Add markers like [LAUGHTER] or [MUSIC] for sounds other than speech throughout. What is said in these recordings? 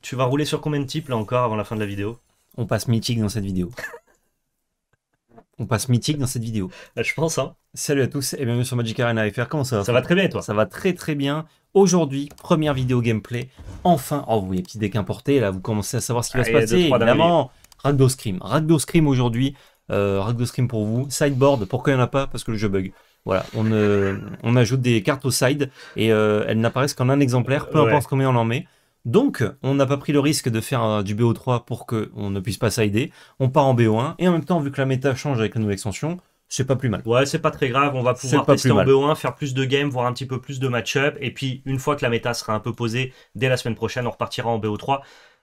Tu vas rouler sur combien de types là encore avant la fin de la vidéo On passe mythique dans cette vidéo. On passe mythique dans cette vidéo. Bah, je pense. Hein. Salut à tous et bienvenue sur Magic Arena FR. Comment ça va Ça va très bien toi Ça va très très bien. Aujourd'hui, première vidéo gameplay. Enfin, oh vous les petit decks importés là, vous commencez à savoir ce qui va ah, se passer. Deux, Évidemment, Ragdos Scream. Scream aujourd'hui. Euh, Scream pour vous. Sideboard, pourquoi il n'y en a pas Parce que le jeu bug. Voilà, on, euh, on ajoute des cartes au side et euh, elles n'apparaissent qu'en un exemplaire, peu importe combien on en met. Donc, on n'a pas pris le risque de faire euh, du BO3 pour qu'on ne puisse pas s'aider. On part en BO1, et en même temps, vu que la méta change avec la nouvelle extension, c'est pas plus mal. Ouais, c'est pas très grave. On va pouvoir tester en BO1, faire plus de games, voir un petit peu plus de match-up. Et puis, une fois que la méta sera un peu posée, dès la semaine prochaine, on repartira en BO3.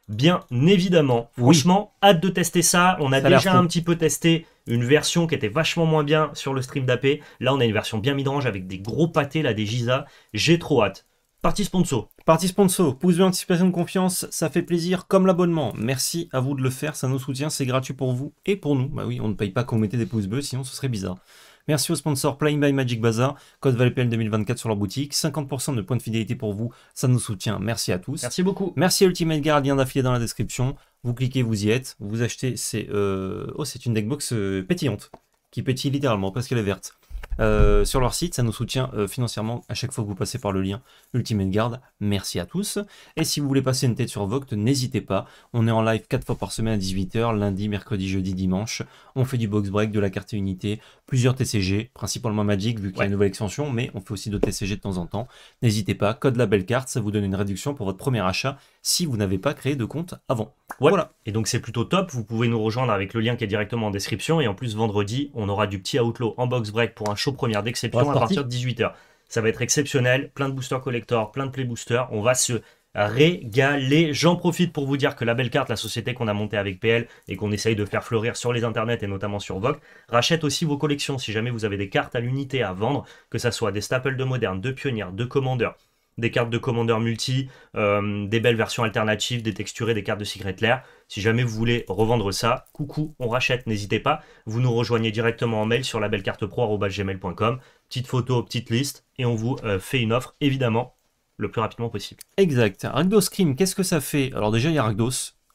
Bien évidemment. Franchement, hâte de tester ça. On a déjà un petit peu testé une version qui était vachement moins bien sur le stream d'AP. Là, on a une version bien midrange avec des gros pâtés, là, des Giza. J'ai trop hâte. Partie sponsor. Partie sponsor, pouce bleu, anticipation de confiance, ça fait plaisir comme l'abonnement. Merci à vous de le faire, ça nous soutient, c'est gratuit pour vous et pour nous. Bah oui, on ne paye pas qu'on vous mettez des pouces bleus, sinon ce serait bizarre. Merci au sponsor Playing by Magic Bazaar, code ValPL 2024 sur leur boutique, 50% de points de fidélité pour vous, ça nous soutient. Merci à tous. Merci beaucoup. Merci à Ultimate Guard, lien d'affilée dans la description. Vous cliquez, vous y êtes, vous achetez, c'est... Euh, oh, c'est une deckbox euh, pétillante, qui pétille littéralement parce qu'elle est verte. Euh, sur leur site. Ça nous soutient euh, financièrement à chaque fois que vous passez par le lien Ultimate Guard. Merci à tous. Et si vous voulez passer une tête sur Voct, n'hésitez pas. On est en live 4 fois par semaine à 18h, lundi, mercredi, jeudi, dimanche. On fait du box break, de la carte unité, plusieurs TCG, principalement Magic, vu qu'il y a une nouvelle extension, mais on fait aussi d'autres TCG de temps en temps. N'hésitez pas, code la belle carte, ça vous donne une réduction pour votre premier achat si vous n'avez pas créé de compte avant. Voilà. Et donc c'est plutôt top, vous pouvez nous rejoindre avec le lien qui est directement en description, et en plus vendredi, on aura du petit outlaw en box break pour un show première d'exception à partir de 18h. Ça va être exceptionnel, plein de booster collector, plein de play booster. on va se Régalez J'en profite pour vous dire que la belle carte, la société qu'on a montée avec PL et qu'on essaye de faire fleurir sur les internets et notamment sur Vogue, rachète aussi vos collections si jamais vous avez des cartes à l'unité à vendre, que ça soit des staples de Modernes, de pionnières, de commandeurs, des cartes de commandeurs multi, euh, des belles versions alternatives, des texturées, des cartes de Secret Lair. Si jamais vous voulez revendre ça, coucou, on rachète, n'hésitez pas. Vous nous rejoignez directement en mail sur labelcartepro@gmail.com. Petite photo, petite liste, et on vous euh, fait une offre, évidemment, le plus rapidement possible. Exact. Ragdos crime qu'est-ce que ça fait Alors déjà, il y a Ragdos,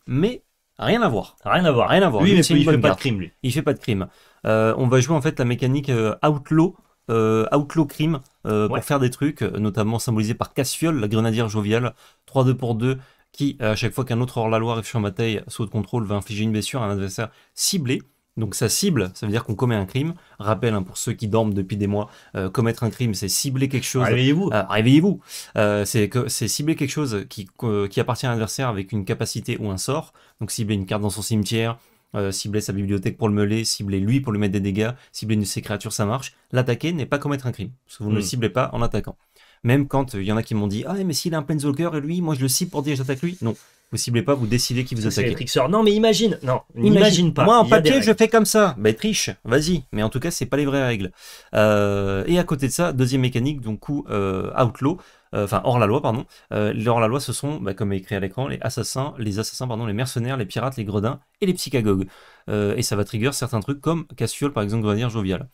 mais rien à voir. Rien à voir. Rien à voir. Lui, il, ne fait pas de crime, lui. Il fait pas de crime. Euh, on va jouer en fait la mécanique euh, Outlaw. Euh, outlaw Crime pour faire des trucs, notamment symbolisé par Cassiole, la grenadière joviale, 3-2 pour 2, qui, à chaque fois qu'un autre hors-la-loi arrive sur taille saut de contrôle, va infliger une blessure à un adversaire ciblé. Donc ça cible, ça veut dire qu'on commet un crime. Rappel hein, pour ceux qui dorment depuis des mois, euh, commettre un crime, c'est cibler quelque chose. Réveillez-vous. Ah, réveillez-vous. Euh, c'est cibler quelque chose qui, appartient à l'adversaire avec une capacité ou un sort. Donc cibler une carte dans son cimetière, euh, cibler sa bibliothèque pour le meuler, cibler lui pour lui mettre des dégâts, cibler une de ses créatures, ça marche. L'attaquer n'est pas commettre un crime, vous ne le hmm. ciblez pas en attaquant. Même quand il y en a qui m'ont dit ah mais s'il a un penzoker et lui, moi je le cible pour dire j'attaque lui. Non, vous ciblez pas, vous décidez qui vous attaquez. Non, mais imagine. Non, imagine pas. Moi, en papier, je fais comme ça. Mais triche, vas-y. Mais en tout cas, c'est pas les vraies règles. Euh, et à côté de ça, deuxième mécanique, donc coup euh, outlaw, euh, enfin hors la loi, pardon. les hors la loi, ce sont, bah, comme écrit à l'écran, les assassins, les assassins, pardon, les mercenaires, les pirates, les gredins et les psychagogues. et ça va trigger certains trucs comme Cassiol, par exemple, dire jovial.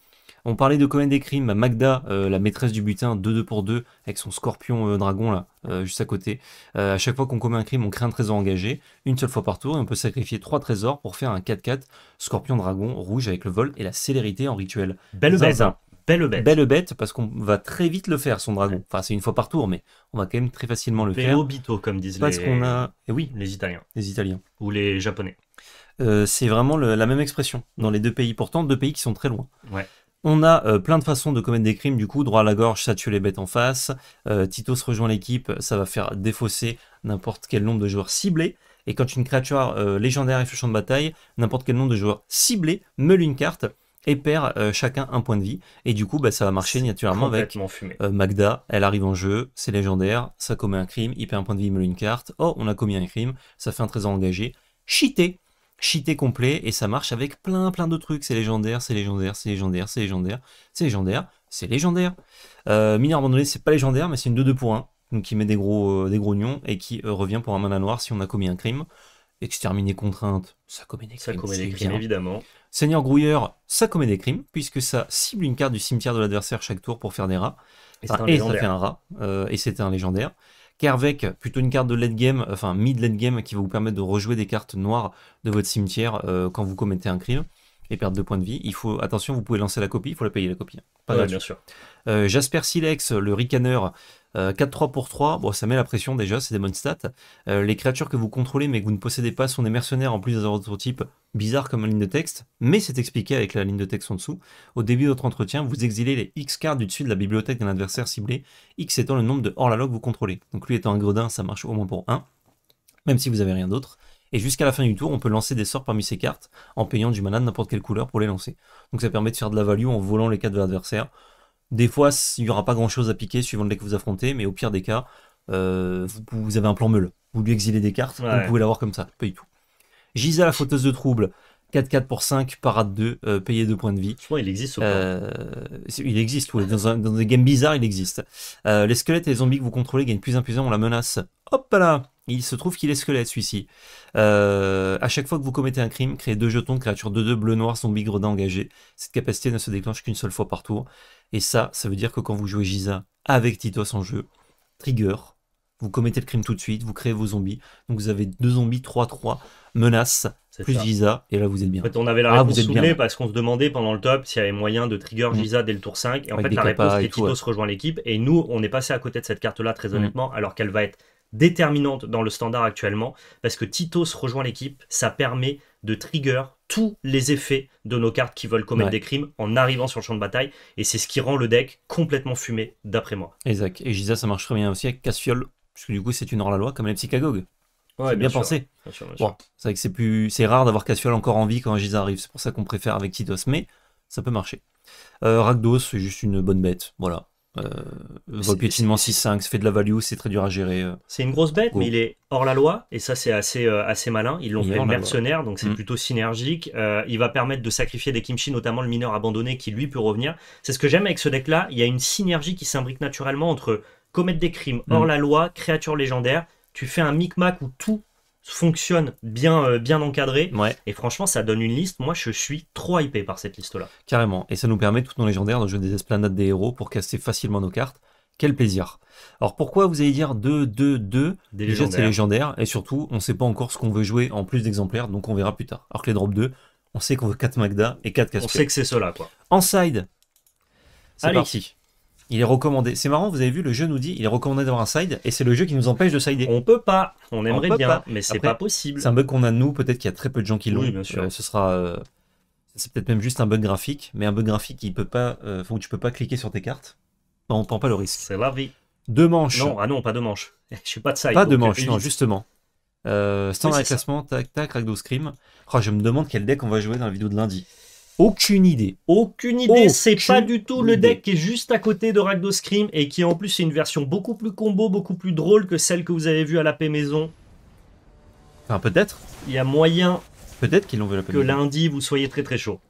On parlait de commettre des crimes, Magda, euh, la maîtresse du butin, 2-2 pour 2, avec son scorpion euh, dragon là, euh, juste à côté. à chaque fois qu'on commet un crime, on crée un trésor engagé, une seule fois par tour, et on peut sacrifier 3 trésors pour faire un 4-4 scorpion dragon rouge avec le vol et la célérité en rituel. Belle bête hein. Belle bête. Belle bête, parce qu'on va très vite le faire, son dragon. Enfin, c'est une fois par tour, mais on va quand même très facilement le faire. Bito, comme disent parce les... qu'on a... Eh oui, les Italiens. Les Italiens. Ou les Japonais. c'est vraiment la même expression dans les deux pays, pourtant deux pays qui sont très loin. Ouais. On a euh, plein de façons de commettre des crimes, du coup, droit à la gorge, ça tue les bêtes en face. Euh, Tito se rejoint l'équipe, ça va faire défausser n'importe quel nombre de joueurs ciblés. Et quand une créature euh, légendaire est champ de bataille, n'importe quel nombre de joueurs ciblés meule une carte et perd chacun un point de vie. Et du coup, bah, ça va marcher naturellement avec Magda. Elle arrive en jeu, c'est légendaire, ça commet un crime, il perd un point de vie, il meule une carte. Oh, on a commis un crime, ça fait un trésor engagé. Cheaté cheaté complet et ça marche avec plein plein de trucs. C'est légendaire, c'est légendaire, c'est légendaire, c'est légendaire, c'est légendaire, c'est légendaire. Euh, mineur abandonné, c'est pas légendaire, mais c'est une 2-2 pour 1. Donc qui met des gros, euh, des gros nions et qui euh, revient pour un mana noir si on a commis un crime. Exterminer contrainte, ça commet des crimes. Ça commet des crimes, évidemment. Seigneur Grouilleur, ça commet des crimes, puisque ça cible une carte du cimetière de l'adversaire chaque tour pour faire des rats. Et, fait un rat, et c'était un légendaire. Kervec plutôt une carte de late game, enfin mid late game, qui va vous permettre de rejouer des cartes noires de votre cimetière euh, quand vous commettez un crime et perdre deux points de vie. Il faut attention, vous pouvez lancer la copie, il faut la payer la copie. Hein. Pas bien sûr. Euh, Jasper Silex, le ricaneur, 4-3 euh, pour 3, bon, ça met la pression déjà, c'est des bonnes stats. Euh, les créatures que vous contrôlez mais que vous ne possédez pas sont des mercenaires en plus autre type, bizarre comme une ligne de texte, mais c'est expliqué avec la ligne de texte en dessous. Au début de votre entretien, vous exilez les X cartes du dessus de la bibliothèque d'un adversaire ciblé, X étant le nombre de hors la que vous contrôlez. Donc lui étant un gredin, ça marche au moins pour 1, même si vous n'avez rien d'autre. Et jusqu'à la fin du tour, on peut lancer des sorts parmi ces cartes en payant du mana de n'importe quelle couleur pour les lancer. Donc ça permet de faire de la value en volant les cartes de l'adversaire. Des fois, il n'y aura pas grand-chose à piquer suivant le deck que vous affrontez, mais au pire des cas, euh, vous, avez un plan meule. Vous lui exilez des cartes, vous pouvez l'avoir comme ça, paye tout. Giza, la fauteuse de trouble, 4-4 pour 5, parade 2, euh, payez payer 2 points de vie. Je existe euh, Il existe, oui. Dans, des games bizarres, il existe. les squelettes et les zombies que vous contrôlez gagnent plus en plus on la menace. Hop là il se trouve qu'il est squelette celui-ci. Euh, à chaque fois que vous commettez un crime, créez deux jetons, de créature de 2 bleu noir, zombie gredin engagé. Cette capacité ne se déclenche qu'une seule fois par tour. Et ça, ça veut dire que quand vous jouez Giza avec Titos en jeu, trigger, vous commettez le crime tout de suite, vous créez vos zombies. Donc vous avez deux zombies, 3-3, menace, plus Giza, et là vous êtes bien. En fait, on avait la ah, réponse vous parce qu'on se demandait pendant le top s'il y avait moyen de trigger mm. Giza dès le tour 5. Et en fait, la réponse, c'est Titos rejoint l'équipe. Et nous, on est passé à côté de cette carte-là, très mm. honnêtement, alors qu'elle va être déterminante dans le standard actuellement, parce que Titos rejoint l'équipe, ça permet de trigger tous les effets de nos cartes qui veulent commettre des crimes en arrivant sur le champ de bataille, et c'est ce qui rend le deck complètement fumé, d'après moi. Exact, et Giza ça marche très bien aussi avec Cassiole, parce que du coup c'est une hors la loi comme les psychagogues. Ouais, bien, pensé. c'est que c'est plus, c'est rare d'avoir Cassiole encore en vie quand Giza arrive. C'est pour ça qu'on préfère avec Titos, mais ça peut marcher. Euh, ragdos c'est juste une bonne bête, voilà. Votre piétinement 6-5, ça fait de la value, c'est très dur à gérer. Euh. C'est une grosse bête, mais il est hors la loi, et ça c'est assez, euh, assez malin. Ils l'ont fait mercenaire, donc c'est mm. plutôt synergique. Euh, il va permettre de sacrifier des kimchi, notamment le mineur abandonné qui lui peut revenir. C'est ce que j'aime avec ce deck-là, il y a une synergie qui s'imbrique naturellement entre commettre des crimes hors mm. la loi, créature légendaire. Tu fais un micmac où tout fonctionne, bien, euh, bien encadré. Et franchement, ça donne une liste. Moi, je suis trop hypé par cette liste-là. Carrément. Et ça nous permet, tout nos légendaires, de jouer des esplanades des héros pour casser facilement nos cartes. Quel plaisir. Alors pourquoi vous allez dire 2, 2, 2 Des légendaires. c'est Et surtout, on sait pas encore ce qu'on veut jouer en plus d'exemplaires, donc on verra plus tard. Alors que les drop 2, on sait qu'on veut 4 Magda et 4 cas On sait que c'est cela, quoi. En side, c'est il est recommandé. C'est marrant, vous avez vu, le jeu nous dit il est recommandé d'avoir un side et c'est le jeu qui nous empêche de sider. On peut pas, on aimerait bien, mais c'est pas possible. C'est un bug qu'on a nous, peut-être qu'il y a très peu de gens qui l'ont. Oui, bien sûr. Euh, ce sera. Euh, c'est peut-être même juste un bug graphique, mais un bug graphique qui peut pas, euh, où tu peux pas cliquer sur tes cartes. on prend pas le risque. C'est la vie. Deux manches. Non, ah non, pas deux manches. [LAUGHS] Je suis pas de side. Pas deux manches, non, justement. Euh, standard classement, tac tac, Ragdo Scream. Oh, je me demande quel deck on va jouer dans la vidéo de lundi. Aucune idée. Aucune idée, c'est pas du tout le deck qui est juste à côté de Ragdos Scream et qui en plus est une version beaucoup plus combo, beaucoup plus drôle que celle que vous avez vue à la paix maison. Enfin, peut-être. Il y a moyen. Peut-être qu'ils l'ont Que lundi, vous soyez très très chaud.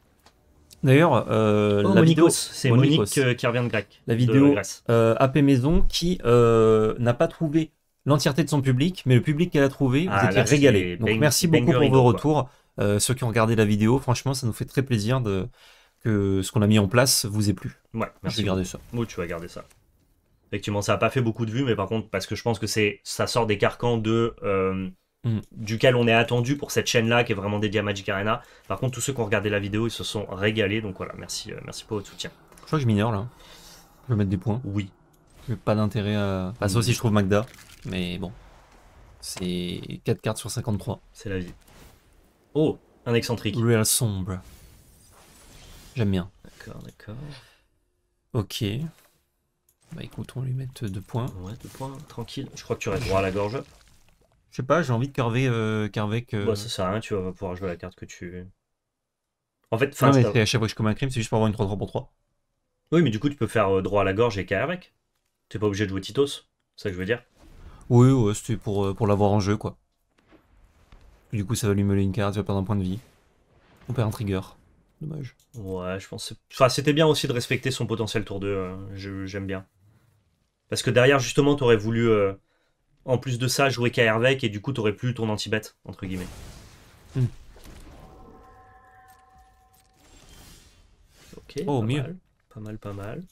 D'ailleurs, euh, oh, la vidéo, c'est Monique euh, qui revient de Grec. La vidéo euh, AP Maison qui euh, n'a pas trouvé l'entièreté de son public, mais le public qu'elle a trouvé, vous ah, régalé. Donc merci beaucoup pour vos retours. Euh, ceux qui ont regardé la vidéo, franchement, ça nous fait très plaisir de, que ce qu'on a mis en place vous ait plu. Ouais, merci. Je vais garder ça. Moi, tu vas garder ça. Effectivement, ça n'a pas fait beaucoup de vues, mais par contre, parce que je pense que c'est ça sort des carcans de. Euh, mm. duquel on est attendu pour cette chaîne là qui est vraiment dédiée à Magic Arena. Par contre, tous ceux qui ont regardé la vidéo, ils se sont régalés, donc voilà, merci, euh, merci pour votre soutien. Je crois que je mineur là. Je vais mettre des points. Oui. n'ai pas d'intérêt à. ça aussi, je trouve Magda. Mais bon. C'est 4 cartes sur 53. C'est la vie. Oh, un excentrique. sombre. J'aime bien. D'accord, d'accord. Ok. Bah écoute, on lui met deux points. Ouais, deux points, tranquille. Je crois que tu restes droit à la gorge. Je sais pas, j'ai envie de carver. Euh, carver Bah, ça sert à rien, tu vas pouvoir jouer la carte que tu. En fait, fin. Non, mais à chaque fois que je commets un crime, c'est juste pour avoir une 3-3 pour 3. Oui, mais du coup, tu peux faire euh, droit à la gorge et carver. avec. T'es pas obligé de jouer Titos, c'est ça que je veux dire. Oui, ouais, c'était pour, euh, pour l'avoir en jeu, quoi. Du coup, ça va lui meuler une carte, tu vas perdre un point de vie. On perd un trigger. Dommage. Ouais, je pense. Enfin, c'était bien aussi de respecter son potentiel tour 2. Hein. J'aime bien. Parce que derrière, justement, t'aurais voulu, euh, en plus de ça, jouer KRVEC et du coup, t'aurais plus ton anti bête entre guillemets. Hmm. Ok. Oh, pas mieux. Mal. Pas mal, pas mal.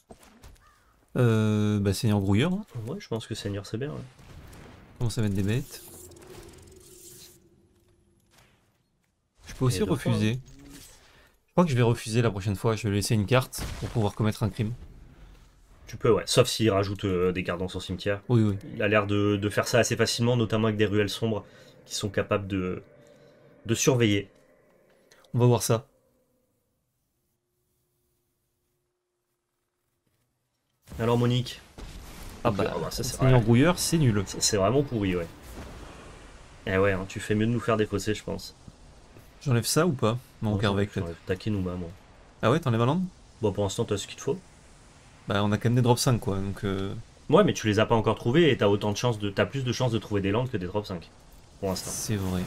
Euh, bah, Seigneur Brouilleur. Hein. Ouais, je pense que Seigneur, c'est bien. Comment ça va des bêtes peux aussi refuser. Je crois que je vais refuser la prochaine fois. Je vais laisser une carte pour pouvoir commettre un crime. Tu peux, ouais. Sauf s'il rajoute euh, des gardes dans son cimetière. Oui, oui. Il a l'air de, faire ça assez facilement, notamment avec des ruelles sombres qui sont capables de, surveiller. On va voir ça. Alors, Monique Ah, bah, ah bah, ça c'est embrouilleur c'est nul. C'est vraiment pourri, ouais. Eh ouais, hein, tu fais mieux de nous faire des je pense. J'enlève ça ou pas Mon carvec peut ou maman. Ah ouais, t'enlèves un land Bon, pour l'instant, t'as ce qu'il te faut. Bah, on a quand même des drop 5 quoi, donc. Euh... Ouais, mais tu les as pas encore trouvés et t'as autant de chances de. T'as plus de chances de trouver des landes que des drop 5. Pour l'instant. C'est vrai.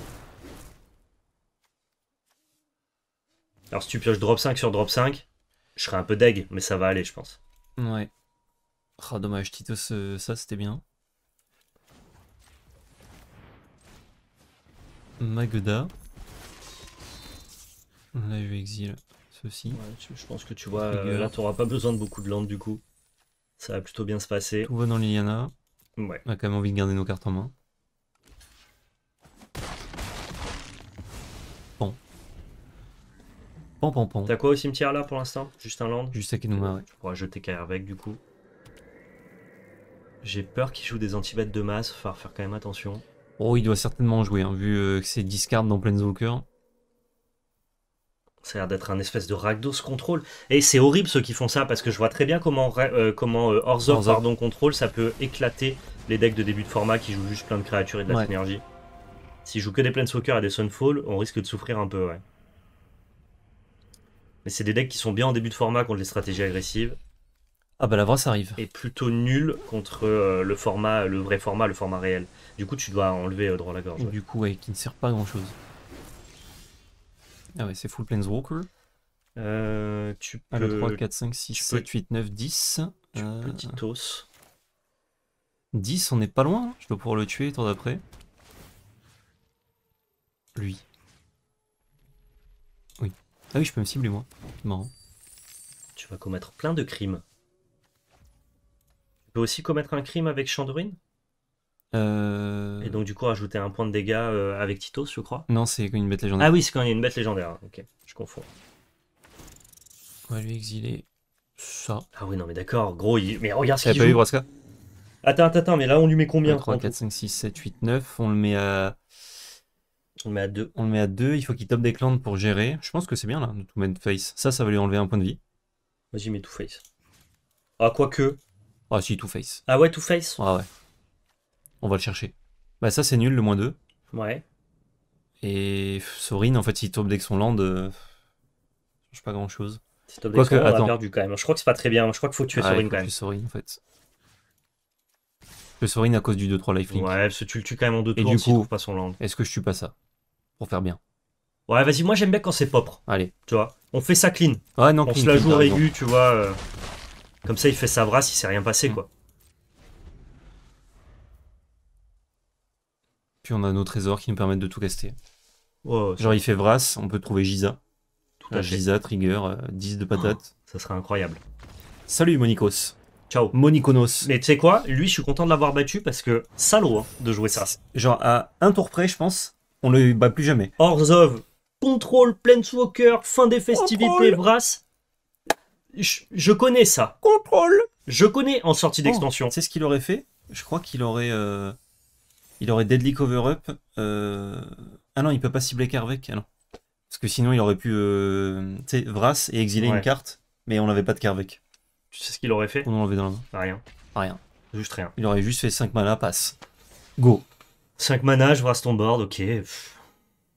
Alors, si tu pioches drop 5 sur drop 5, je serais un peu deg, mais ça va aller, je pense. Ouais. Ah, dommage, Tito, euh, ça c'était bien. maguda Là, je exil ceci. je pense que tu vois, euh, là, tu n'auras pas besoin de beaucoup de land du coup. Ça va plutôt bien se passer. On va dans Liliana. Ouais. On a quand même envie de garder nos cartes en main. Bon. Pan, pan, pan. T'as quoi au cimetière là pour l'instant Juste un land Juste Kenuma. ouais. Tu pourras jeter avec, du coup. J'ai peur qu'il joue des antibêtes de masse, faut faire quand même attention. Oh, il doit certainement jouer, hein, vu euh, que c'est 10 cartes dans Planeswalker. Ça a l'air d'être un espèce de Ragdos contrôle. Et c'est horrible ceux qui font ça parce que je vois très bien comment, euh, comment euh, pardon, contrôle, ça peut éclater les decks de début de format qui jouent juste plein de créatures et de la synergie. S'ils jouent que des Planeswalkers et des Sunfall, on risque de souffrir un peu, ouais. Mais c'est des decks qui sont bien en début de format contre les stratégies agressives. Ah bah la voix, ça arrive. Et plutôt nul contre euh, le format, le vrai format, le format réel. Du coup tu dois enlever au euh, droit la gorge. Du coup ouais, qui ne sert pas à grand chose. Ah ouais, c'est full Planeswalker. Euh, tu peux... 1, 2, 3, 4, 5, 6, 7, 8, 9, 10. Tu euh... 10, on n'est pas loin. Hein. Je dois pouvoir le tuer tour d'après. Lui. Oui. Ah oui, je peux me cibler, moi. Marrant. Tu vas commettre plein de crimes. Tu peux aussi commettre un crime avec Chandruine euh, Et donc, du coup, rajouter un point de dégâts euh, avec Titos, je crois. Non, c'est quand une bête légendaire. Ah oui, c'est quand il y a une bête légendaire. Hein. Ok, je confonds. On va lui exiler ça. Ah oui, non, mais d'accord, gros. Mais regarde ce qu'il pas Attends, attends, attends, mais là, on lui met combien 3, 4, 5, 6, 7, 8, 9. On le met à. On le met à 2. On le met à 2. Il faut qu'il top des clans pour gérer. Je pense que c'est bien là, de tout mettre face. Ça, ça va lui enlever un point de vie. Vas-y, mets tout face. Ah, quoique. Ah, si, tout face. Ah ouais, tout face Ah ouais on va le chercher. Bah ça c'est nul, le moins 2. Ouais. Et Sorin, en fait, s'il tombe deck son land, euh, change pas grand chose. Si son land on a perdu quand même. Je crois que c'est pas très bien. Je crois qu'il faut tuer ah, Sorin quand même. Sorin, en fait. Le Sorin à cause du 2-3 lifelink. Ouais, parce que tu le tues quand même en 2 tours s'il trouve pas son land. Est-ce que je tue pas ça Pour faire bien. Ouais, vas-y, moi j'aime bien quand c'est propre. Allez. Tu vois, on fait ça clean. Ouais, ah non, on se la joue au aigu, tu vois. Euh, comme ça, il fait sa brasse, il s'est rien passé, mm. quoi. on a nos trésors qui nous permettent de tout caster. Genre, il fait Vras, on peut trouver Giza. Euh, Giza, Trigger, 10 euh, de patate oh, ça serait incroyable. Salut Monikos. Ciao. Monikonos. Mais tu sais quoi Lui, je suis content de l'avoir battu parce que salaud hein, de jouer ça. Genre, à un tour près, je pense, on le bat plus jamais. hors of contrôle, Plainswalker, fin des festivités, Vras. Je, connais ça. Contrôle Je connais en sortie oh, d'extension. c'est ce qu'il aurait fait Je crois qu'il aurait. Euh, il aurait Deadly Cover Up. Euh, ah non, il peut pas cibler Carvec. Ah Parce que sinon, il aurait pu euh, sais, Vras et exiler une carte, mais on n'avait pas de Carvec. Tu sais ce qu'il aurait fait On avait dans la main. Bah, rien. Rien. Juste rien. Il aurait juste fait 5 mana, passe. Go. 5 mana, je brasse ton board, ok.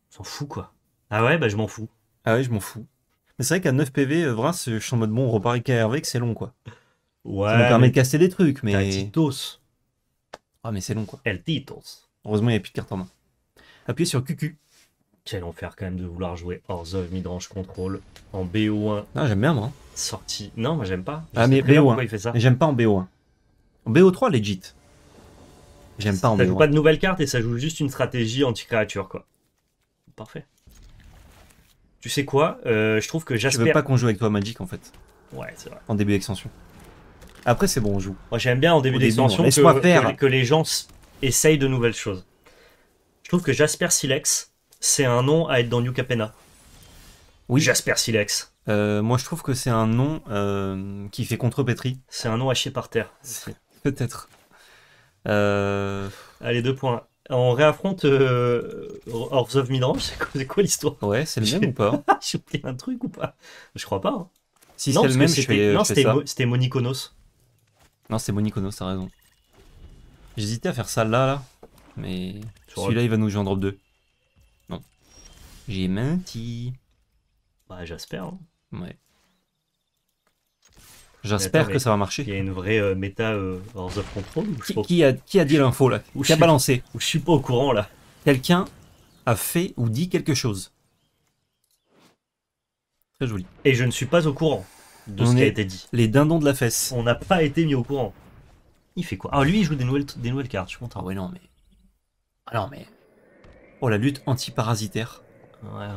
S'en fout quoi. Ah ouais, bah je m'en fous. Ah ouais, je m'en fous. Mais c'est vrai qu'à 9 PV, euh, Vras, je suis en mode bon, on repart c'est long quoi. Ouais. Ça me permet de casser des trucs, mais. dose ah, mais c'est long, quoi. El Heureusement, il n'y a plus de carte en main. Appuyez sur QQ. Quel enfer, quand même, de vouloir jouer hors of Midrange Control en BO1. Non, ah, j'aime bien, moi. Hein. Sorti. Non, moi, j'aime pas. ah, mais BO1. il fait ça J'aime pas en BO1. En BO3, legit. J'aime pas en BO1. Ça joue pas de nouvelles cartes et ça joue juste une stratégie anti-créature, quoi. Parfait. Tu sais quoi euh, Je trouve que Jasper. Je veux pas qu'on joue avec toi Magic, en fait. Ouais, c'est vrai. En début d'extension. Après, c'est bon, on joue. Moi, j'aime bien en début d'extension que, les gens essayent de nouvelles choses. Je trouve que Jasper Silex, c'est un nom à être dans New Capena. Oui. Jasper Silex. Euh, moi, je trouve que c'est un nom euh, qui fait contre-pétri. C'est un nom haché par terre. [LAUGHS] Peut-être. Euh, Allez, deux points. On réaffronte hors of Midrange. [LAUGHS] C'est quoi, l'histoire Ouais, c'est le même ou pas [LAUGHS] J'ai oublié un truc ou pas Je crois pas. Hein. Si c'est le même, Non, c'était Moniconos. Non, c'est Monicono, ça raison. J'hésitais à faire ça là, là. Mais celui-là, il va nous jouer deux. drop 2. Non. J'ai menti. Bah, j'espère. Hein. Ouais. J'espère que ça va marcher. Il y a une vraie euh, méta euh, Control qui, a, dit l'info là Qui a balancé je suis pas au courant là. Quelqu'un a fait ou dit quelque chose. Très joli. Et je ne suis pas au courant de ce qui a été dit. Les dindons de la fesse. On n'a pas été mis au courant. Il fait quoi Ah, lui, il joue des nouvelles, des nouvelles cartes, je suis content. Ah ouais, non, mais... Ah non, mais... Oh, la lutte antiparasitaire.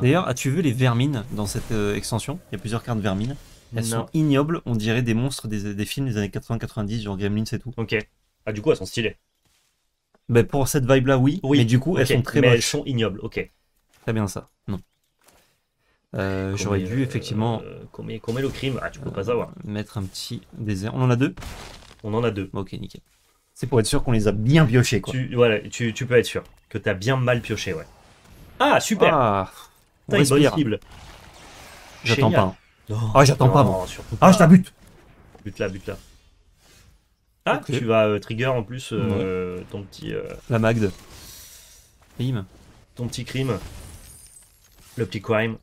D'ailleurs, as-tu vu les vermines dans cette euh, extension Il y a plusieurs cartes vermines. Elles sont ignobles, on dirait des monstres des, films des années 80-90, genre Gremlins et tout. Ok. Ah, du coup, elles sont stylées. Ben, pour cette vibe-là, oui, oui. Mais du coup, elles sont très mais elles sont ignobles, ok. Très bien ça. Non. Euh, j'aurais dû effectivement. Euh, combien, le crime Ah, tu peux pas savoir. Mettre un petit désert. On en a deux On en a deux. Ok, nickel. C'est pour être sûr qu'on les a bien piochés, quoi. Tu, tu, peux être sûr que t'as bien mal pioché, ouais. Ah, super ah, T'as une cible. J'attends pas. Hein. ah, j'attends pas, moi. Ah, je la bute. là, bute là. Ah, tu vas euh, trigger en plus ton petit. la Magde. Crime. Ton petit crime. Le petit crime.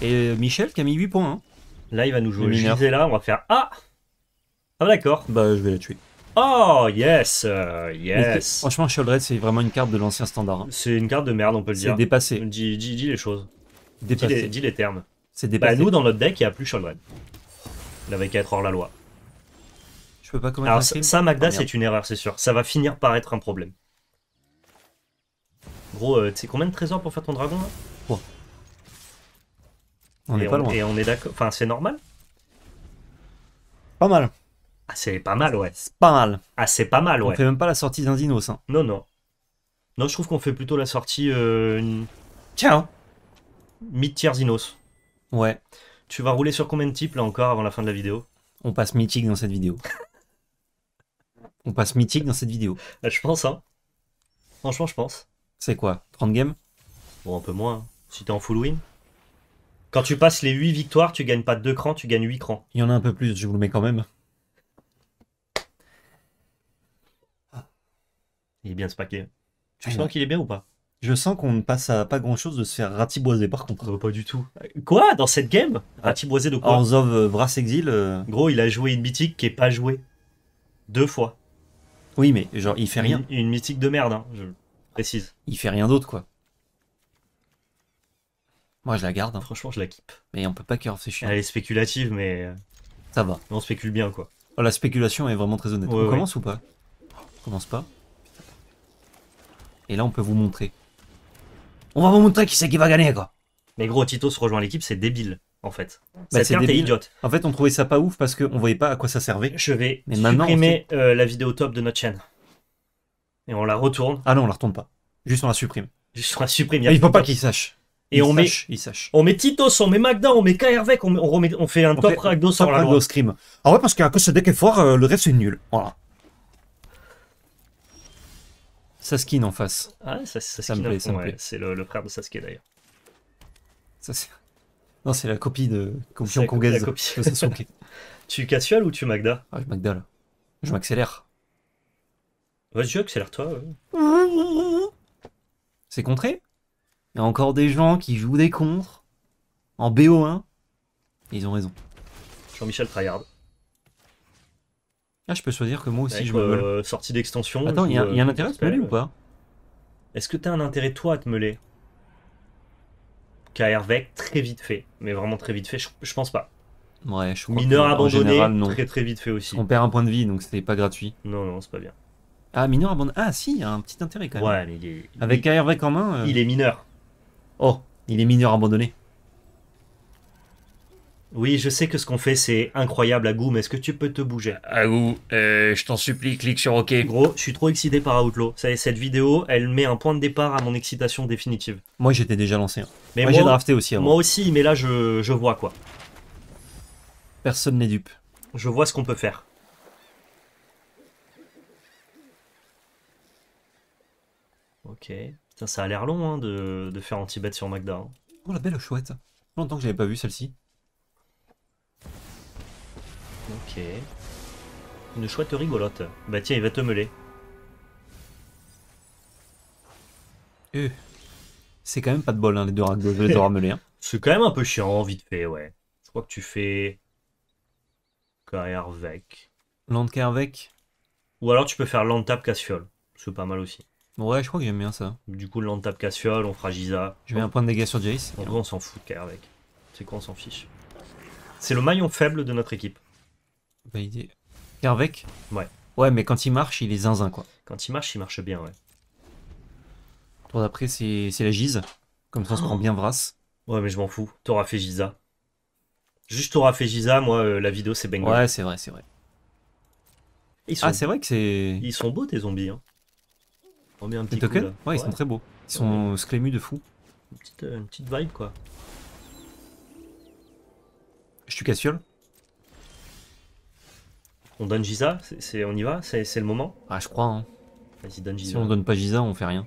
Et euh, Michel qui a mis 8 points. Hein. Là, il va nous jouer là, On va faire Ah Ah, d'accord. Bah, je vais la tuer. Oh, yes euh, Yes Franchement, Sheldred, c'est vraiment une carte de l'ancien standard. Hein. C'est une carte de merde, on peut le dire. C'est dépassé. Dis, les choses. Dépassé. Dis, les, termes. C'est bah, dépassé. Bah, nous, dans notre deck, il n'y a plus Sheldred. Il avait qu'à être hors la loi. Je peux pas commencer. Alors, ça, Magda, c'est une erreur, c'est sûr. Ça va finir par être un problème. Gros, euh, tu sais combien de trésors pour faire ton dragon là on et est on, pas loin. Et on est d'accord. Enfin, c'est normal. Pas mal. Ah, c'est pas mal, ouais. C'est pas mal. Ah, c'est pas mal, ouais. On fait même pas la sortie d'un Zinos, Hein. Non, non. Non, je trouve qu'on fait plutôt la sortie. Euh, Tiens hein. Mid-tier Zinos. Ouais. Tu vas rouler sur combien de types là encore avant la fin de la vidéo On passe mythique dans cette vidéo. [LAUGHS] on passe mythique dans cette vidéo. Bah, je pense, hein. Franchement, je pense. C'est quoi 30 games Bon, un peu moins. Hein. Si t'es en full win quand tu passes les 8 victoires, tu gagnes pas 2 crans, tu gagnes 8 crans. Il y en a un peu plus, je vous le mets quand même. Il est bien ce paquet. Tu ah, sens qu'il est bien ou pas Je sens qu'on ne passe à pas grand chose de se faire ratiboiser par contre. Euh, pas du tout. Quoi Dans cette game Ratiboiser de quoi Horns of euh, Brass Exil. Euh. Gros, il a joué une mythique qui est pas jouée. Deux fois. Oui, mais genre, il fait rien. Une, mythique de merde, hein, je précise. Il fait rien d'autre quoi. Moi, je la garde. Hein. Franchement, je la keep. Mais on peut pas curve, c'est chiant. Elle est spéculative, mais. Euh, ça va. Mais on spécule bien, quoi. Oh, la spéculation est vraiment très honnête. on commence ou pas On commence pas. Et là, on peut vous montrer. On va vous montrer qui c'est qui va gagner, quoi. Mais gros, Tito se rejoint l'équipe, c'est débile, en fait. Bah, c'est débile. idiote. En fait, on trouvait ça pas ouf parce qu'on voyait pas à quoi ça servait. Je vais Mais supprimer euh, la vidéo top de notre chaîne. Et on la retourne. Ah non, on la retourne pas. Juste on la supprime. Juste on la supprime. il faut pas qu'il sache. Et on, met, on met Titos, on met Magda, on met Kaervec, on, fait un top Rakdos sur la Rakdos Scream. Ah ouais, parce qu'à cause ce deck est fort, euh, le reste c'est nul. Voilà. Saskin en face. Ah, ça, ça, ça me plaît, ça me plaît. C'est le, frère de Sasuke d'ailleurs. [LAUGHS] non, c'est la copie de Confion Kongaze [LAUGHS] tu casual ou tu Magda Ah, Magda là. Je m'accélère. Vas-y, accélère-toi. C'est contré encore des gens qui jouent des contres en BO1. ils ont raison. Jean-Michel Tryhard. Ah, je peux choisir que moi aussi je me euh, sortie d'extension. Attends, il y, a un euh, intérêt à te meuler ou pas Est-ce que t'as un intérêt toi à te meuler avec très vite fait, mais vraiment très vite fait, je, pense pas. Ouais, je crois mineur abandonné, très très vite fait aussi. On perd un point de vie, donc c'était pas gratuit. Non, non, c'est pas bien. Ah, mineur abandonné. Ah, si, il y a un petit intérêt quand même. Ouais, mais il est, Avec en main. Euh. Il est mineur. Oh, il est mineur abandonné. Oui, je sais que ce qu'on fait, c'est incroyable à goût, mais est-ce que tu peux te bouger Agu, euh, je t'en supplie, clique sur OK. Gros, je suis trop excité par Outlaw. Ça, cette vidéo, elle met un point de départ à mon excitation définitive. Moi, j'étais déjà lancé. Hein. Mais moi, j'ai drafté aussi. Moi aussi, mais là, je, je vois quoi. Personne n'est dupe. Je vois ce qu'on peut faire. Ok ça a l'air long hein, de, faire anti-bet sur Magda. Hein. Oh la belle chouette Longtemps que j'avais pas vu celle-ci. Ok. Une chouette rigolote. Bah tiens, il va te meuler. Euh. C'est quand même pas de bol, hein, les deux [LAUGHS] C'est quand même un peu chiant, vite fait, ouais. Je crois que tu fais... Lande Land Ou alors tu peux faire Land Tap Cassiol. C'est pas mal aussi. Ouais, je crois que j'aime bien ça. Du coup, le land tape on on Giza. Je mets un point de dégâts sur Jace. En gros, on s'en fout, de avec. C'est quoi, on s'en fiche. C'est le maillon faible de notre équipe. idée Kervec Ouais. Ouais, mais quand il marche, il est zinzin, quoi. Quand il marche, il marche bien, ouais. Tour d'après, c'est la Gise. Comme ça, on se prend oh. bien Vras. Ouais, mais je m'en fous. T'auras fait Giza. Juste t'auras fait Giza, moi, euh, la vidéo, c'est Bengal. Ouais, c'est vrai, c'est vrai. Ah, c'est vrai que c'est... Ils sont beaux, tes zombies, hein. On met un petit les tokens ouais, ils sont très beaux. Ils sont de fou. Euh, une petite, vibe quoi. Je suis Cassiole. On donne Giza, c'est, on y va, c'est, le moment. Ah je crois. Hein. Vas-y donne Giza. Si on donne pas Giza, on fait rien.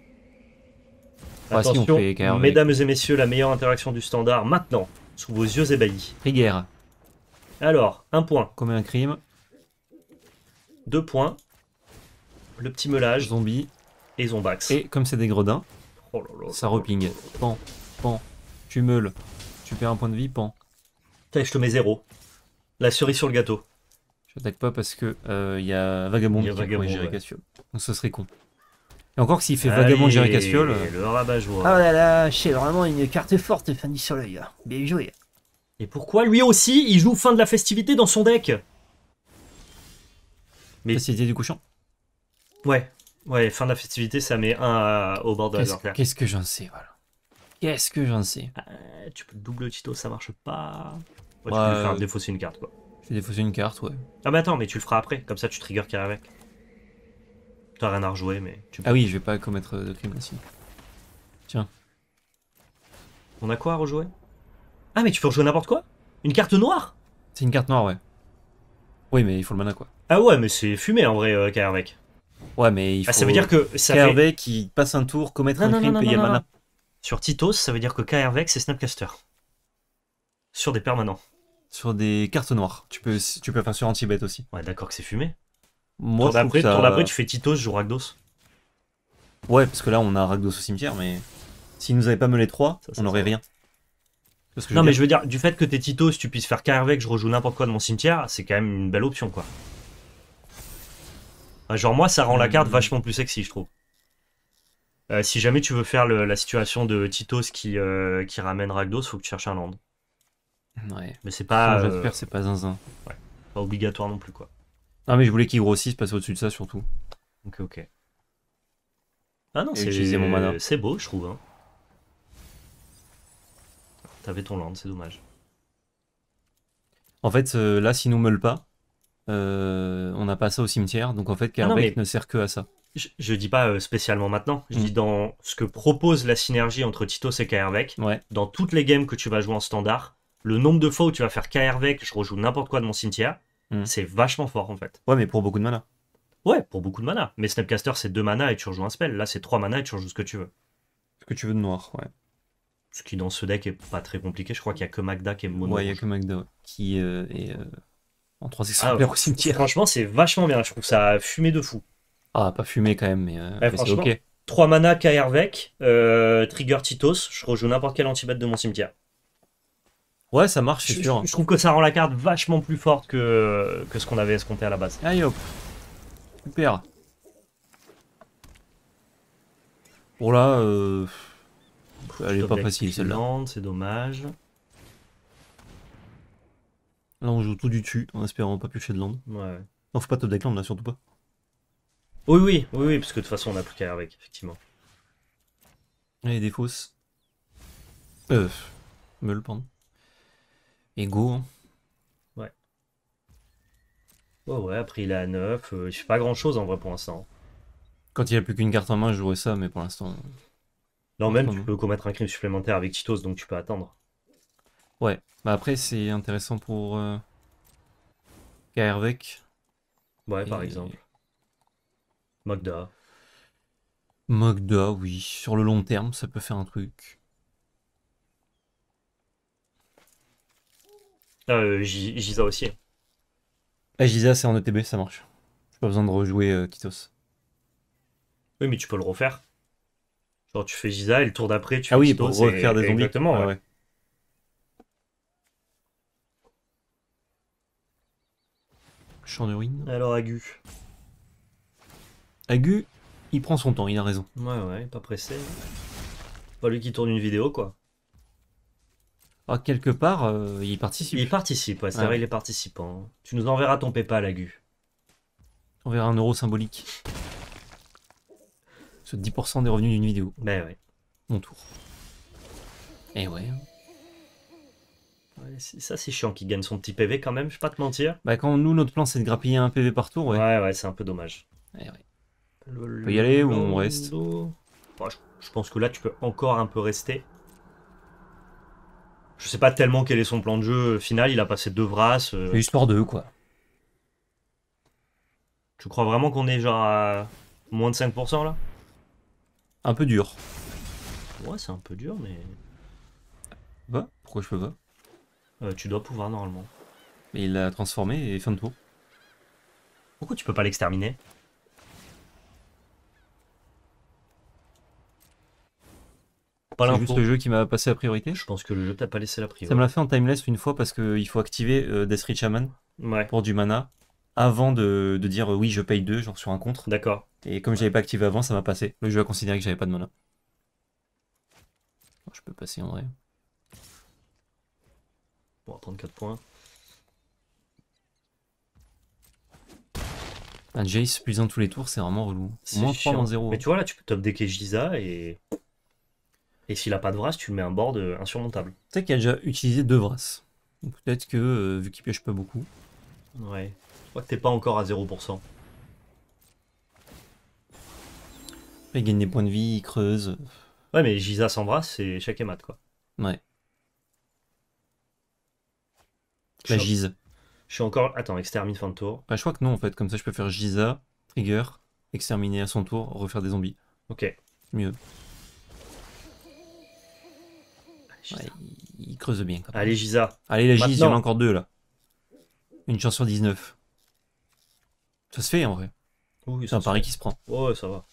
Attention, on fait mesdames et messieurs, la meilleure interaction du standard maintenant, sous vos yeux ébahis. Rigueur. Alors, un point. Comme un crime Deux points. Le petit meulage. Zombie. Et Et comme c'est des gredins, oh ça reping. Pan, pan, tu meules, tu perds un point de vie, pan. je te mets zéro. La cerise sur le gâteau. Je n'attaque pas parce que euh, y a Vagabond y a vagabond, Donc ce serait con. Et encore s'il fait Vagabond gérer Cassiole... Euh, le Ah là là, c'est vraiment une carte forte, Fanny Soleil. Bien joué. Et pourquoi lui aussi, il joue fin de la festivité dans son deck Mais. Festivité du couchant Ouais. Ouais, fin de la festivité, ça met un au bord de la quest Qu'est-ce que j'en sais, voilà. Qu'est-ce que j'en sais euh, tu peux double Tito, ça marche pas. tu peux euh, défausser une carte, quoi. Je vais défausser une carte, ouais. Ah, mais bah, attends, mais tu le feras après, comme ça tu triggers carré avec. T'as rien à rejouer, mais tu Ah oui, je vais pas commettre de crime aussi. On a quoi à rejouer Ah, mais tu peux rejouer n'importe quoi Une carte noire C'est une carte noire, ouais. Oui, mais il faut le mana, quoi. Ah ouais, mais c'est fumé en vrai, euh, Ouais, mais il faut ah, ça veut dire que KRV qui passe un tour, commettre un crime, payer mana. Sur Titos, ça veut dire que KRV, c'est Snapcaster. Sur des permanents. Sur des cartes noires. Tu peux, tu peux faire sur anti aussi. Ouais, d'accord que c'est fumé. Moi, tour tu fais Titos, je joue Rakdos. Ouais, parce que là, on a Ragdos au cimetière, mais si nous avait pas mené 3, on aurait rien. non, mais je veux dire, du fait que t'es Titos, tu puisses faire KRV, que je rejoue n'importe quoi de mon cimetière, c'est quand même une belle option, quoi genre moi, ça rend la carte hmm. vachement plus sexy, je trouve. Euh, si jamais tu veux faire la situation de Titos euh, qui, ramène Ragdos, faut que tu cherches un land. Ouais. Mais c'est pas. Euh, J'espère c'est pas zinzin. Ouais. Pas obligatoire non plus, quoi. Ah, mais je voulais qu'il grossisse, passer au-dessus de ça surtout. Ok, ok. Ah non, c'est mon mana. C'est beau, je trouve. Hein. T'avais ton land, c'est dommage. En fait, là, s'il nous meule pas, euh, on n'a pas ça au cimetière, donc en fait ah Kerbeck ne sert que à ça. Je, ne dis pas euh, spécialement maintenant, je dis mm. dans ce que propose la synergie entre Titos et Kerbeck, dans toutes les games que tu vas jouer en standard, le nombre de fois où tu vas faire Kerbeck, je rejoue n'importe quoi de mon cimetière, mm. c'est vachement fort en fait. Ouais, mais pour beaucoup de mana. Ouais, pour beaucoup de mana. Mais Snapcaster, c'est deux mana et tu rejoues un spell. Là, c'est trois mana et tu rejoues ce que tu veux. Ce que tu veux de noir, ouais. Ce qui, dans ce deck, est pas très compliqué. Je crois qu'il y a que Magda qui est mono. Ouais, il y a que Magda, qui euh, est en trois exemplaires ah, cimetière. Franchement, c'est vachement bien. Je trouve ça fumé de fou. Ah, pas fumé quand même, mais, euh, c'est ok. 3 mana, KRVEC, euh, Trigger Titos. Je rejoue n'importe quel antibat de mon cimetière. Ouais, ça marche, c'est sûr. Je, trouve que ça rend la carte vachement plus forte que, que ce qu'on avait escompté à la base. Aïe hop. Super. Bon là, euh... elle est pas facile celle-là. C'est dommage. Là, on joue tout du dessus en espérant pas piocher de land. Ouais. Non, faut pas top deck land là, surtout pas. Oui, oui, oui, oui, parce que de toute façon, on a plus qu'à avec, effectivement. Et des fausses. Euh, le pardon. Et hein. Ouais. Ouais, ouais, après il a 9. je fais pas grand chose en vrai pour l'instant. Quand il n'y a plus qu'une carte en main, je jouerais ça, mais pour l'instant. Non, même, tu peux commettre un crime supplémentaire avec Titos, donc tu peux attendre. Ouais, bah après c'est intéressant pour euh, Ouais, par exemple. Magda. Magda, oui. Sur le long terme, ça peut faire un truc. Euh, Giza aussi. Ah, Giza, c'est en ETB, ça marche. J'ai pas besoin de rejouer Kitos. Euh, oui, mais tu peux le refaire. Genre, tu fais Giza et le tour d'après, tu ah fais Ah oui, pour refaire des zombies. Exactement, ah ouais. ruines. Alors Agu. Agu, il prend son temps, il a raison. Ouais, ouais, pas pressé. Pas lui qui tourne une vidéo, quoi. Ah, quelque part, euh, il participe. Il participe, c'est ah vrai, il est participant. Tu nous enverras ton PayPal, Agu. On verra un euro symbolique. Ce 10% des revenus d'une vidéo. Ben ouais. Mon tour. Et eh ouais ça, c'est chiant qu'il gagne son petit PV quand même, je vais pas te mentir. Bah, quand nous, notre plan, c'est de grappiller un PV par tour, ouais. Ouais, ouais, c'est un peu dommage. Eh on peut y aller ou on reste bah, je, pense que là, tu peux encore un peu rester. Je sais pas tellement quel est son plan de jeu final. Il a passé deux brasses. Euh... eu sport 2 quoi. Tu crois vraiment qu'on est genre à moins de 5% là Un peu dur. Ouais, c'est un peu dur, mais. Bah, pourquoi je peux pas euh, tu dois pouvoir normalement. Mais il l'a transformé et fin de tour. Pourquoi tu peux pas l'exterminer C'est juste le jeu qui m'a passé la priorité. Je pense que le jeu t'a pas laissé la priorité. Ça me l'a fait en timeless une fois parce qu'il faut activer euh, Death Shaman pour du mana avant de, dire euh, oui je paye 2 genre sur un contre. D'accord. Et comme je j'avais pas activé avant, ça m'a passé. Le jeu a considéré que j'avais pas de mana. Je peux passer en vrai prendre 34 points. Ah, un Jace plus tous les tours, c'est vraiment relou. C'est chiant, 0. Mais hein. tu vois, là, tu peux top decker Giza et. Et s'il a pas de Vras, tu mets un board euh, insurmontable. Tu sais qu'il a déjà utilisé deux Vras. peut-être que, euh, vu qu'il pioche pas beaucoup. Ouais. Je crois que t'es pas encore à 0%. il gagne des points de vie, il creuse. Ouais, mais Giza sans Vras, c'est chaque mat, quoi. Ouais. La je Je suis encore. Attends, extermine fin de tour. Ah, je crois que non, en fait. Comme ça, je peux faire Giza, trigger, exterminer à son tour, refaire des zombies. Ok. Mieux. Ah, il, creuse bien. Allez, Giza. Allez, la Giza, il y en a encore deux là. Une chance sur 19. Ça se fait en vrai. Oui, c'est un pari qui se prend. Ouais, ça va.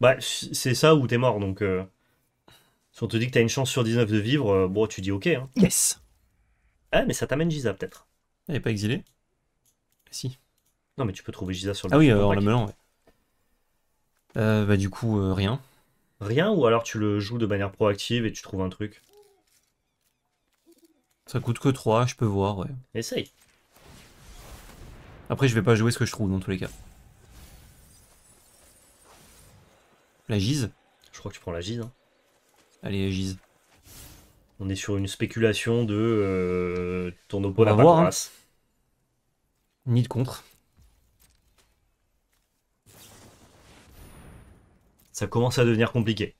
Bah, c'est ça ou t'es mort donc. Euh, si on te dit que t'as une chance sur 19 de vivre, euh, bon, tu dis ok. Hein. Yes! Ah, mais ça t'amène Giza peut-être. Elle n'est pas exilée Si. Non, mais tu peux trouver Giza sur le. Ah oui, euh, en la melon, Euh, bah, du coup, euh, rien. Rien, ou alors tu le joues de manière proactive et tu trouves un truc Ça coûte que 3, je peux voir, ouais. Essaye. Après, je vais pas jouer ce que je trouve dans tous les cas. La gise Je crois que tu prends la gise. Allez, la gise on est sur une spéculation de euh, ton opposant hein. Ni de contre. Ça commence à devenir compliqué.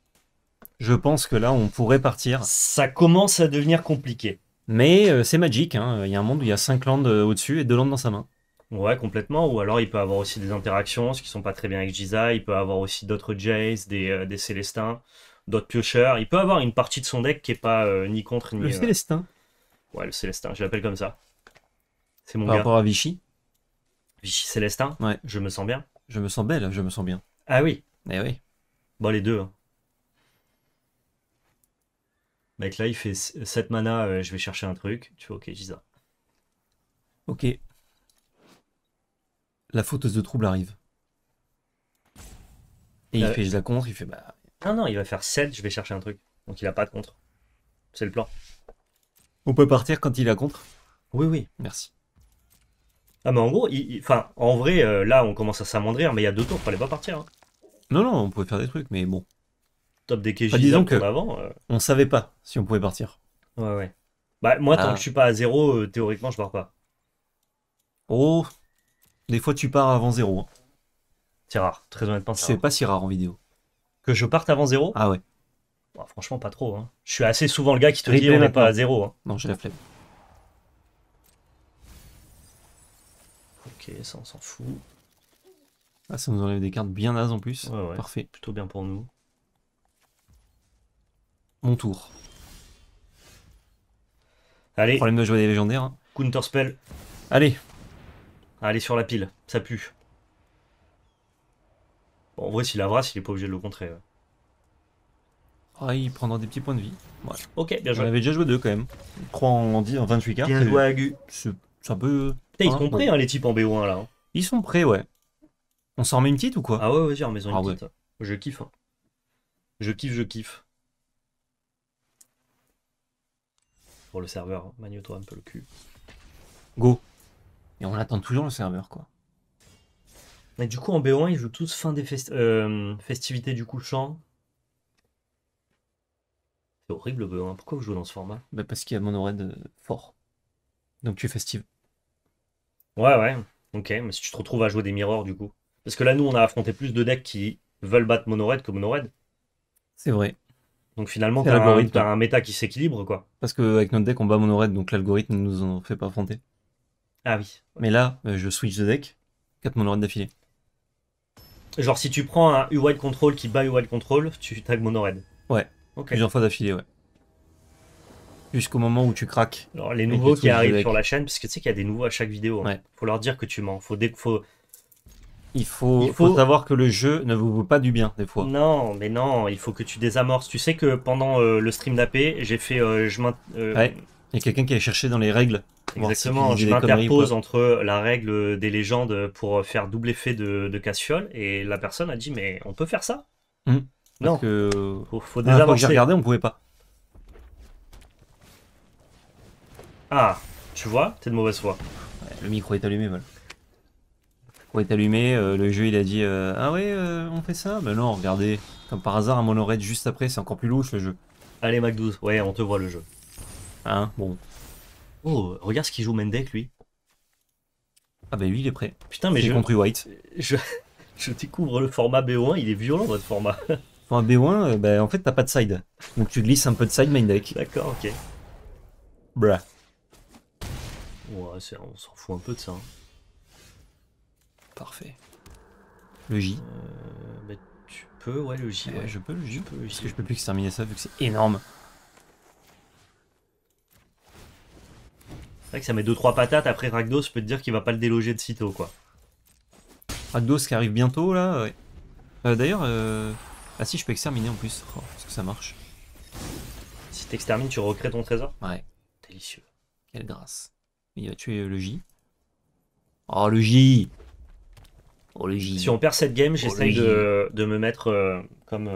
Je pense que là, on pourrait partir. Ça commence à devenir compliqué. Mais euh, c'est magique, hein. il y a un monde où il y a 5 landes euh, au-dessus et 2 landes dans sa main. Ouais, complètement. Ou alors il peut avoir aussi des interactions, ce qui sont pas très bien avec Giza. Il peut avoir aussi d'autres Jays, des euh, Célestins d'autres piocheurs. Il peut avoir une partie de son deck qui est pas euh, ni contre ni. Le euh, Célestin. Ouais, le Célestin, je l'appelle comme ça. C'est mon Par rapport à Vichy Vichy Célestin Ouais. Je me sens bien. Je me sens belle, hein, je me sens bien. Ah oui. Eh oui. Bon, bah, les deux. Hein. Mec, là, il fait 7 mana, euh, je vais chercher un truc. Tu vois, ok, dis ça. Ok. La fauteuse de trouble arrive. Et il fait je la contre, il fait bah ah non, il va faire 7, je vais chercher un truc. Donc il a pas de contre. C'est le plan. On peut partir quand il a contre Oui, oui. Merci. Ah, mais en gros, il, enfin, en vrai, euh, là, on commence à s'amendrir, mais il y a deux tours, fallait pas partir. Hein. Non, non, on pouvait faire des trucs, mais bon. Top des disons que euh. On savait pas si on pouvait partir. Ouais, ouais. Bah, moi, tant ah. que je suis pas à zéro, euh, théoriquement, je pars pas. Oh, des fois, tu pars avant zéro. Hein. C'est rare, très honnêtement. C'est pas si rare en vidéo je parte avant zéro Ah ouais. Bah, franchement, pas trop. Hein. Je suis assez souvent le gars qui te dit on n'est pas à zéro. Hein. Non, j'ai la flemme. Ok, ça on s'en fout. Ah, ça nous enlève des cartes bien nazes en plus. Parfait. Plutôt bien pour nous. Mon tour. Allez. Problème de jouer des légendaires. Hein. counter spell Allez. Allez sur la pile, ça pue en vrai, s'il avrasse, il est pas obligé de le contrer. Ah, il prendra des petits points de vie. Ok, bien joué. On déjà joué deux quand même. 3 en, 10, en 28 cartes. Agu. ils hein, sont prêts, hein, les types en B1 là. Hein. Ils sont prêts, ouais. On s'en remet une petite ou quoi Ah ouais, vas-y, on met une ah petite. Je kiffe. Je kiffe, je kiffe. Pour le serveur, manie toi un peu le cul. Go. Et on attend toujours le serveur, quoi. Et du coup, en b 1 ils jouent tous fin des euh, festivités du couchant. C'est horrible le 1 Pourquoi vous jouez dans ce format bah Parce qu'il y a Monored euh, fort. Donc tu es festive. Ouais, ouais. Ok, mais si tu te retrouves à jouer des mirrors du coup. Parce que là, nous, on a affronté plus de decks qui veulent battre Monored que Monored. C'est vrai. Donc finalement, t'as un, un méta qui s'équilibre, quoi. Parce qu'avec notre deck, on bat Monored, donc l'algorithme ne nous en fait pas affronter. Ah oui. Mais là, euh, je switch de deck, 4 Monored d'affilée. Genre, si tu prends un UI de Control qui bat UI wide Control, tu tags Monored. Ouais. Ok. Plusieurs fois d'affilée, ouais. Jusqu'au moment où tu craques. les nouveaux qui arrivent sur la chaîne, parce que tu sais qu'il y a des nouveaux à chaque vidéo. Hein. Faut leur dire que tu mens. Faut, dès Il, faut, faut... savoir que le jeu ne vous vaut pas du bien, des fois. Non, mais non, il faut que tu désamorces. Tu sais que pendant euh, le stream d'AP, j'ai fait. Euh, je euh... ouais. Il y a quelqu'un qui a cherché dans les règles Exactement, je m'interpose entre la règle des légendes pour faire double effet de, de, cassiole et la personne a dit mais on peut faire ça hmm. Non, Parce que... faut, ah, j'ai regardé, on pouvait pas. Ah, tu vois, t'es de mauvaise foi. le micro est allumé, voilà. Le micro est allumé, euh, le jeu il a dit euh, Ah ouais, euh, on fait ça Ben non, regardez, comme par hasard, un mon juste après, c'est encore plus louche le jeu. Allez, Mac 12, ouais, on te voit le jeu. Hein, bon. Oh, regarde ce qu'il joue Mendek, lui. Ah bah lui, il est prêt. Putain, mais j'ai compris White. [LAUGHS] Je... découvre le format BO1, il est violent, votre format. [LAUGHS] Format BO1, euh, bah, ben, en fait, t'as pas de side. Donc tu glisses un peu de side main D'accord, ok. Bruh. Ouais, on s'en fout un peu de ça. Hein. Parfait. Le J. Euh, ben, tu peux, ouais, le J. Eh, ouais, Je peux le J. Je peux, je peux plus exterminer ça vu que c'est énorme. C'est vrai que ça met 2-3 patates, après Ragdos, je peux te dire qu'il va pas le déloger de sitôt, quoi. Ragdos qui arrive bientôt, là, ouais. Euh, d'ailleurs, euh... ah si, je peux exterminer en plus, oh, parce que ça marche. Si t'extermines, tu recrées ton trésor Ouais. Délicieux. Quelle grâce. Il va tuer euh, le J. Oh, le J Oh, le J Si on perd cette game, oh, j'essaye de, me mettre euh, comme...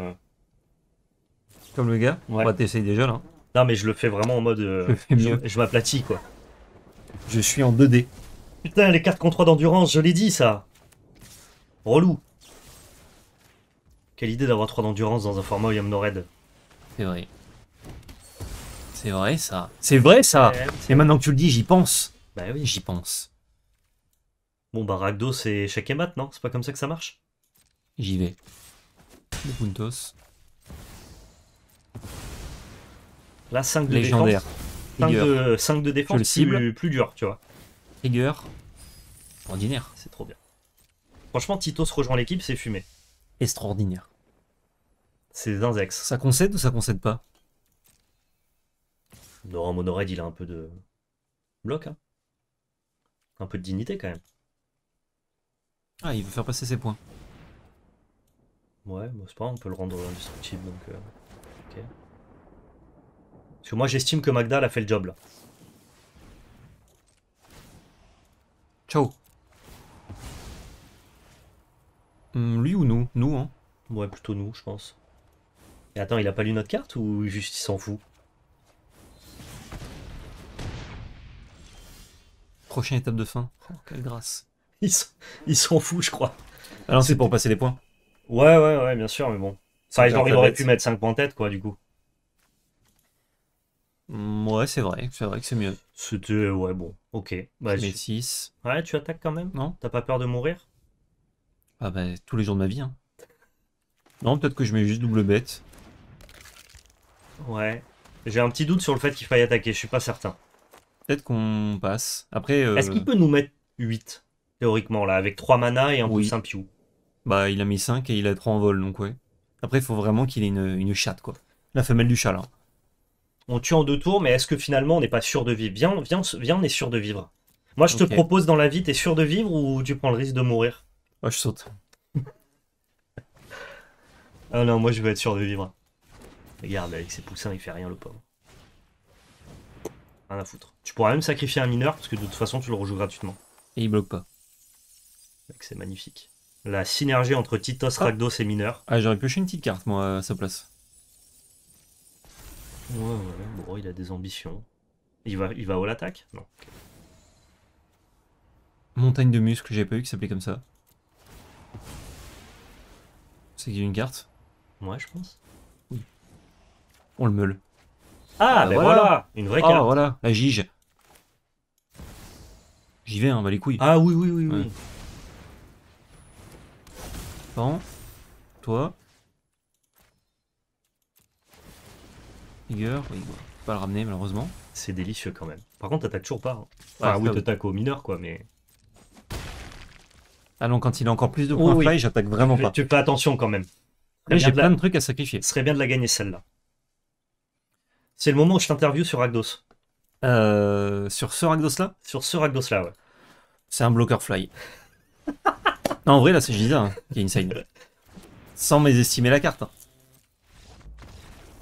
Comme le gars Ouais. Bah, t'essayes déjà, là. Non, mais je le fais vraiment en mode... je m'aplatis, quoi. Je suis en 2D. Putain, les cartes contre 3 d'endurance, je l'ai dit ça. Relou. Quelle idée d'avoir 3 d'endurance dans un format red. C'est vrai. C'est vrai ça. C'est vrai ça. et maintenant que tu le dis, j'y pense. Bah oui, j'y pense. Bon bah Ragdo c'est et mat, non C'est pas comme ça que ça marche J'y vais. Le Puntos. La 5 de Légendaire. 5 de, défense, Plus, dur, tu vois. Rigueur. Ordinaire. C'est trop bien. Franchement, Tito se rejoint l'équipe, c'est fumé. Extraordinaire. C'est ex. Ça concède ou ça concède pas Dans Monored, il a un peu de bloc. Hein un peu de dignité quand même. Ah, il veut faire passer ses points. Ouais, bon, c'est pas, on peut le rendre indestructible donc. Euh, parce que moi j'estime que Magda elle a fait le job là. Ciao. Hum, lui ou nous Nous hein Ouais plutôt nous je pense. Et attends il a pas lu notre carte ou juste il s'en fout Prochaine étape de fin. Oh, quelle grâce. Il s'en fout je crois. Alors c'est pour passer les points. Ouais ouais ouais bien sûr mais bon. Ça, il aurait pu mettre 5 points en tête quoi du coup. Mmh, ouais, c'est vrai, c'est vrai que c'est mieux. C'était, euh, ouais, bon, ok. Bah, Ouais, tu attaques quand même Non. T'as pas peur de mourir Ah bah, tous les jours de ma vie. hein. Non, peut-être que je mets juste double bête. Ouais. J'ai un petit doute sur le fait qu'il faille attaquer, je suis pas certain. Peut-être qu'on passe. Après, euh, Est-ce qu'il peut nous mettre 8 Théoriquement, là, avec 3 mana et un plus un piou. bah, il a mis 5 et il a 3 en vol, donc ouais. Après, il faut vraiment qu'il ait une, une chatte, quoi. La femelle du chat, là on tue en deux tours, mais est-ce que finalement on n'est pas sûr de vivre viens, viens, viens, on est sûr de vivre. Moi, je te propose dans la vie, t'es sûr de vivre ou tu prends le risque de mourir Moi, je saute. [LAUGHS] ah non, moi, je veux être sûr de vivre. Regarde, avec ses poussins, il fait rien, le pauvre. Rien à foutre. Tu pourras même sacrifier un mineur, parce que de toute façon, tu le rejoues gratuitement. Et il bloque pas. C'est magnifique. La synergie entre Titos, ah. Ragdos et mineur. Ah, j'aurais pioché une petite carte, moi, à sa place. Ouais, ouais, bon, il a des ambitions. Il va, il va au l'attaque Non. Montagne de muscles, j'ai pas eu qui s'appelait comme ça. C'est qu'il une carte Ouais, je pense. Oui. On le meule. Ah, mais bah, ben voilà. Une vraie ah, carte Ah, voilà, la gige J'y vais, hein, va bah, les couilles. Ah oui, oui, oui, oui. Bon. Toi. oui, pas le ramener malheureusement. C'est délicieux quand même. Par contre, t'attaques toujours pas. Hein. enfin Ah, oui, t'attaques au mineur quoi, mais. Ah non, quand il a encore plus de points fly, j'attaque vraiment pas. Tu fais attention quand même. j'ai plein de trucs à sacrifier. Ce serait bien de la gagner celle-là. C'est le moment où je t'interview sur Ragdos. Euh, sur ce Ragdos là Sur ce Rakdos-là, ouais. C'est un blocker fly. non, en vrai, là, c'est Giza hein, Sans mésestimer la carte. Hein.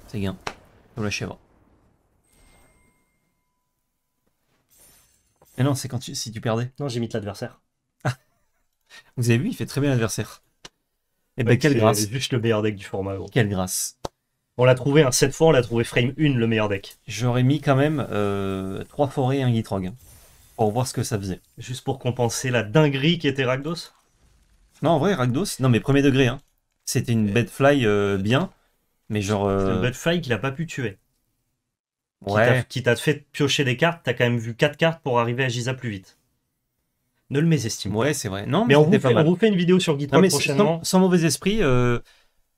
C'est gain. Comme la chèvre. non, c'est quand tu, si tu perdais. Non, j'imite l'adversaire. Ah. Vous avez vu, il fait très bien l'adversaire. Et eh ben, quelle grâce. C'est juste le meilleur deck du format. Gros. Quelle grâce. On l'a trouvé, cette fois, on l'a trouvé frame 1, le meilleur deck. J'aurais mis quand même 3 euh, forêts et un Gitrog. Hein, pour voir ce que ça faisait. Juste pour compenser la dinguerie qui était Ragdos. Non, en vrai, Ragdos, non mais premier degré. Hein. C'était une bedfly euh, bien. Mais genre. Euh... un Butterfly a pas pu tuer. Ouais. Qui t'a fait piocher des cartes, t'as quand même vu 4 cartes pour arriver à Giza plus vite. Ne le mésestime. Ouais, c'est vrai. Non, mais, on, vous fait, une vidéo sur guitar prochainement. Sans, mauvais esprit, euh,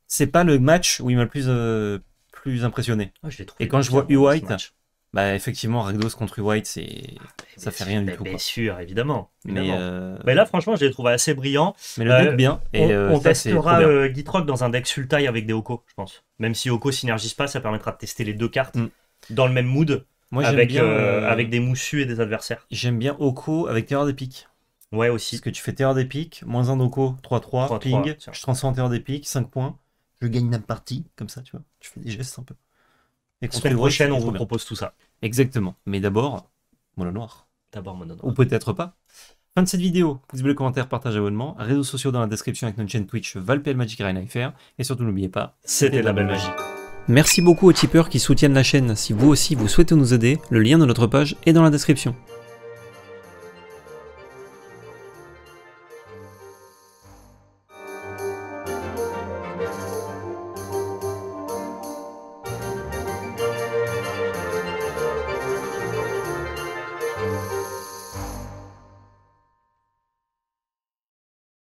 c'est pas le match où il m'a le plus, euh, plus impressionné. Ah, Et quand je vois U-White bah effectivement, Ragdos contre White, c'est ah, ça fait rien du tout. Bien sûr, évidemment. Euh, Mais, là, franchement, je l'ai trouvé assez brillant. Mais le deck euh, bien. Et on, euh, testera Gitrock dans un deck Sultai avec des Oko, je pense. Même si Oko synergise pas, ça permettra de tester les deux cartes mm. dans le même mood, Moi, avec bien, avec des moussus et des adversaires. J'aime bien Oko avec Terreur des Pics. Ouais aussi. Parce que tu fais Terreur des Pics, moins un d'Oko, 3-3, ping, je transforme Terreur des Pics, 5 points, je gagne la partie, comme ça, tu vois. Tu fais des gestes un peu. Et prochaine, on vous propose tout ça. Exactement. Mais d'abord, mono noir. D'abord mono noir. Ou peut-être pas. Fin de cette vidéo, pouce bleu, commentaire, partage, abonnement, réseaux sociaux dans la description avec notre chaîne Twitch Valpel Magic Et surtout, n'oubliez pas, c'était la belle magie. Merci beaucoup aux tipeurs qui soutiennent la chaîne. Si vous aussi vous souhaitez nous aider, le lien de notre page est dans la description.